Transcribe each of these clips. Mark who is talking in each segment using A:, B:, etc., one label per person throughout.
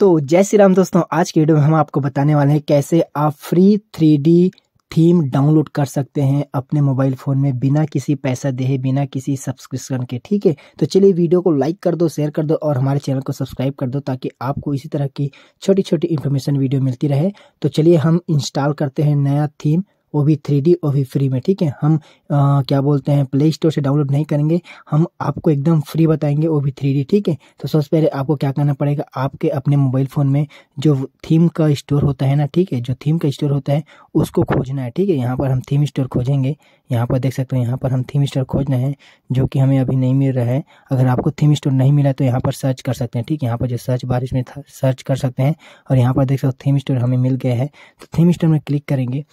A: तो जय श्री राम दोस्तों आज की वीडियो में हम आपको बताने वाले हैं कैसे आप free three D theme download कर सकते हैं अपने मोबाइल फ़ोन में बिना किसी पैसा दे बिना किसी सब्सक्रिप्शन के ठीक है तो चलिए वीडियो को लाइक कर दो शेयर कर दो और हमारे चैनल को सब्सक्राइब कर दो ताकि आपको इसी तरह की छोटी छोटी इन्फॉर्मेशन वीडियो मिलती रहे तो चलिए हम इंस्टॉल करते हैं नया थीम वो भी थ्री डी वो भी फ्री में ठीक है हम आ, क्या बोलते हैं प्ले स्टोर से डाउनलोड नहीं करेंगे हम आपको एकदम फ्री बताएंगे वो भी थ्री डी ठीक है तो सबसे पहले आपको क्या करना पड़ेगा आपके अपने मोबाइल फ़ोन में जो थीम का स्टोर होता है ना ठीक है जो थीम का स्टोर होता है उसको खोजना है ठीक है यहाँ पर हम थीम स्टोर खोजेंगे यहाँ पर देख सकते हो यहाँ पर हम थीम स्टोर खोजना है जो कि हमें अभी नहीं मिल रहा है अगर आपको थीम स्टोर नहीं मिला तो यहाँ पर सर्च कर सकते हैं ठीक है यहाँ पर जो सर्च बार इसमें सर्च कर सकते हैं और यहाँ पर देख सकते हो थीम स्टोर हमें मिल गया है तो थीम स्टोर में क्लिक करेंगे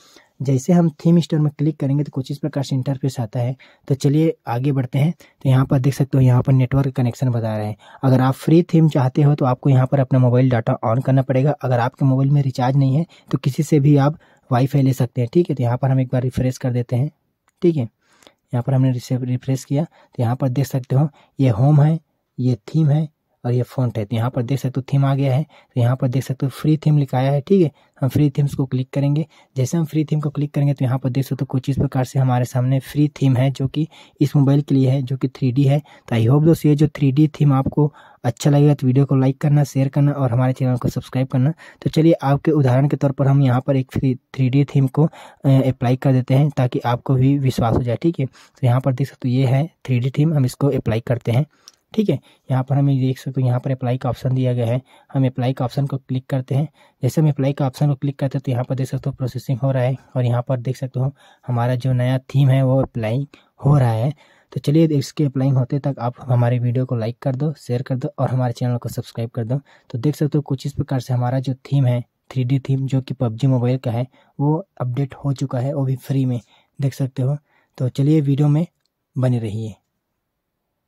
A: जैसे हम थीम स्टोर में क्लिक करेंगे तो कुछ इस प्रकार से इंटरफेस आता है तो चलिए आगे बढ़ते हैं तो यहाँ पर देख सकते हो यहाँ पर नेटवर्क कनेक्शन बता रहे हैं अगर आप फ्री थीम चाहते हो तो आपको यहाँ पर अपना मोबाइल डाटा ऑन करना पड़ेगा अगर आपके मोबाइल में रिचार्ज नहीं है तो किसी से भी आप वाईफाई ले सकते हैं ठीक है तो यहाँ पर हम एक बार रिफ्रेश कर देते हैं ठीक है यहाँ पर हमने रिफ्रेश किया तो यहाँ पर देख सकते हो ये होम है ये थीम है और ये फॉन्ट है तो यहाँ पर देख सकते हो थीम आ गया है तो यहाँ पर देख सकते हो फ्री थीम लिखाया है ठीक है हम फ्री थीम्स को क्लिक करेंगे जैसे हम फ्री थीम को क्लिक करेंगे तो यहाँ पर देख सकते हो कुछ इस प्रकार से हमारे सामने फ्री थीम है जो कि इस मोबाइल के लिए है जो कि थ्री है तो आई होप दोस्त ये जो थ्री थीम आपको अच्छा लगेगा तो वीडियो को लाइक करना शेयर करना और हमारे चैनल को सब्सक्राइब करना तो चलिए आपके उदाहरण के तौर पर हम यहाँ पर एक फ्री थ्री थीम को अप्लाई कर देते हैं ताकि आपको भी विश्वास हो जाए ठीक है तो यहाँ पर देख सकते हो ये है थ्री थीम हम इसको अप्लाई करते हैं ठीक है यहाँ पर हमें देख सकते हो यहाँ पर अप्लाई का ऑप्शन दिया गया है हम अप्लाई का ऑप्शन को क्लिक करते हैं जैसे हम अप्लाई का ऑप्शन को क्लिक करते हैं तो यहाँ पर देख सकते हो प्रोसेसिंग हो रहा है और यहाँ पर देख सकते हो हमारा जो नया थीम है वो अप्लाई हो रहा है तो चलिए इसके अप्लाइंग होते तक आप हमारे वीडियो को लाइक कर दो शेयर कर दो और हमारे चैनल को सब्सक्राइब कर दो तो देख सकते हो कुछ इस प्रकार से हमारा जो थीम है थ्री थीम जो कि पबजी मोबाइल का है वो अपडेट हो चुका है वो भी फ्री में देख सकते हो तो चलिए वीडियो में बने रहिए